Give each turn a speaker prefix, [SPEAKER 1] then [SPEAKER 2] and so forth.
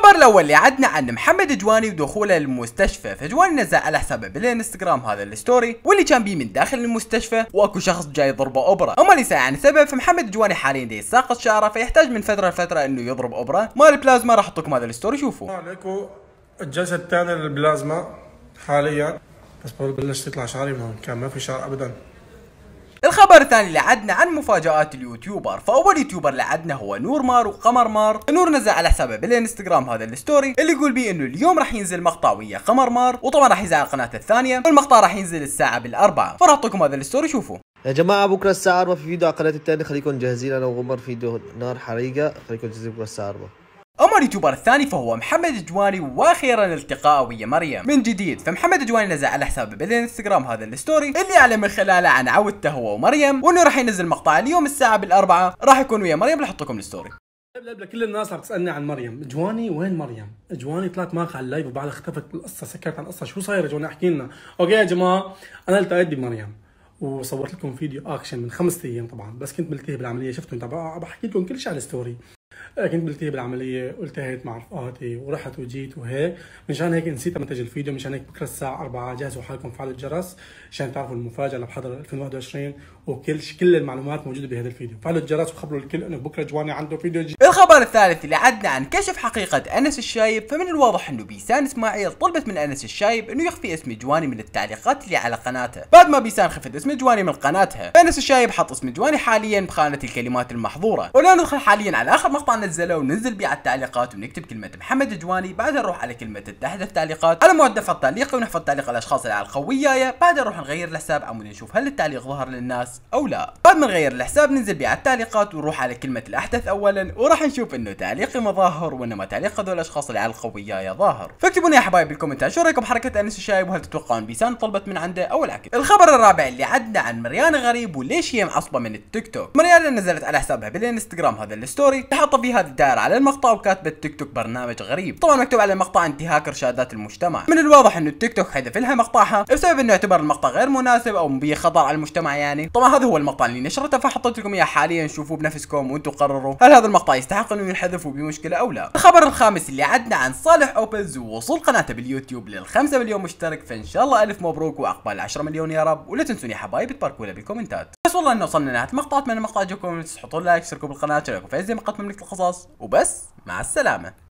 [SPEAKER 1] الخبر الاول اللي عدنا عن محمد جواني ودخوله المستشفى فجواني نزل على حسابه بالانستغرام هذا الستوري واللي كان بيه من داخل المستشفى واكو شخص جاي يضربه أبرة اما اللي سأل عن السبب فمحمد جواني حاليا دي ساقط شعره فيحتاج من فتره لفتره انه يضرب أبرة مال البلازما راح احط
[SPEAKER 2] هذا الستوري شوفوا اكو الجلسه الثانيه للبلازما حاليا بس بلشت يطلع شعري ما كان ما في شعر ابدا
[SPEAKER 1] خبر ثاني لعدنا عن مفاجآت اليوتيوبر فأول يوتيوبر لعدنا هو نور مار وقمر مار نور نزل على حسابه بالانستغرام هذا الستوري اللي يقول بيه انه اليوم راح ينزل مقطع ويا قمر مار وطبعا راح ينزل على قناته الثانية والمقطع راح ينزل الساعة بالأربعة فراح اعطيكم هذا الستوري شوفوا يا جماعة بكرة الساعة 4 في فيديو على قناة الثانية خليكم جاهزين أنا وغمر فيديو نار حريقة خليكم جاهزين بكرة الساعة 4 اليوتيوبر الثاني فهو محمد الجواني واخيرا التقاء ويا مريم من جديد فمحمد الجواني نزل على حسابه بالانستغرام هذا الستوري اللي اعلن من خلاله عن عودته هو ومريم وانه راح ينزل مقطع اليوم الساعه بالاربعه راح يكون ويا مريم راح لكم الستوري
[SPEAKER 2] قبل قبل كل الناس عم تسالني عن مريم جواني وين مريم جواني طلعت معك على اللايف وبعدها اختفت القصه سكرت عن القصه شو صاير جواني احكي لنا اوكي يا جماعه انا التقيت بمريم وصورت لكم فيديو اكشن من خمسة ايام طبعا بس كنت ملتهي بالعمليه شفتوا انت بحكي لكم كل شيء على الستوري كنت بلتهي بالعمليه والتهيت مع رفقاتي آه، ورحت وجيت وهيك مشان هيك نسيت منتج الفيديو مشان هيك بكره الساعه 4 جهزوا حالكم فعل الجرس عشان تعرفوا المفاجاه اللي بحضر 2021 وكل كل المعلومات موجوده بهذا الفيديو فعلوا الجرس وخبروا الكل انه بكره جواني عنده فيديو جديد
[SPEAKER 1] الخبر الثالث اللي عدنا عن كشف حقيقه انس الشايب فمن الواضح انه بيسان اسماعيل طلبت من انس الشايب انه يخفي اسم جواني من التعليقات اللي على قناته بعد ما بيسان خفت اسم جواني من قناتها فانس الشايب حط اسم جواني حاليا بخانه الكلمات المحظوره ولا ندخل حاليا على اخر مقطع نزله وننزل بيه على التعليقات ونكتب كلمه محمد جواني بعدها نروح على كلمه التحذف تعليقات على مؤدف التعليق ونحفظ تعليق الاشخاص اللي على الخو وياي بعدها نروح نغير الحساب عمود نشوف هل التعليق ظهر للناس او لا بعد ما نغير الحساب ننزل بيه على التعليقات ونروح على كلمه الاحدث اولا وراح نشوف انه تعليقي مظاهر وانما تعليق هذول الاشخاص اللي على الخو وياي ظاهر فاكتبوا يا حبايب بالكومنتات شو رايكم بحركه انس الشايب وهل تتوقعون بيسان طلبت من عنده او العكس الخبر الرابع اللي عدنا عن مريانا غريب وليش هي معصبه من التيك توك مريانا نزلت على حسابها بالانستغرام هذا الستوري تحط في هذه الدائرة على المقطع وكاتبه تيك توك برنامج غريب طبعا مكتوب على المقطع انتهاك ارشادات المجتمع من الواضح انه التيك توك حذف لها مقطعها بسبب انه يعتبر المقطع غير مناسب او مبيه خطر على المجتمع يعني طبعا هذا هو المقطع اللي نشرته فحطيت لكم اياه حاليا شوفوه بنفسكم وانتم قرروا هل هذا المقطع يستحق انه ينحذف بمشكله او لا الخبر الخامس اللي عدنا عن صالح اوبلز ووصول قناته باليوتيوب لل5 مليون مشترك فان شاء الله الف مبروك واقبال 10 مليون يا رب ولا تنسوني حبايبي تباركوا لنا بالكومنتات بس والله انه وصلنا لنهايه المقطع اتمنى المقطع
[SPEAKER 2] عجبكم تحطوا لايك تشتركوا بالقناه تشاركوا في زي ما مملكه القصص القصص وبس مع السلامة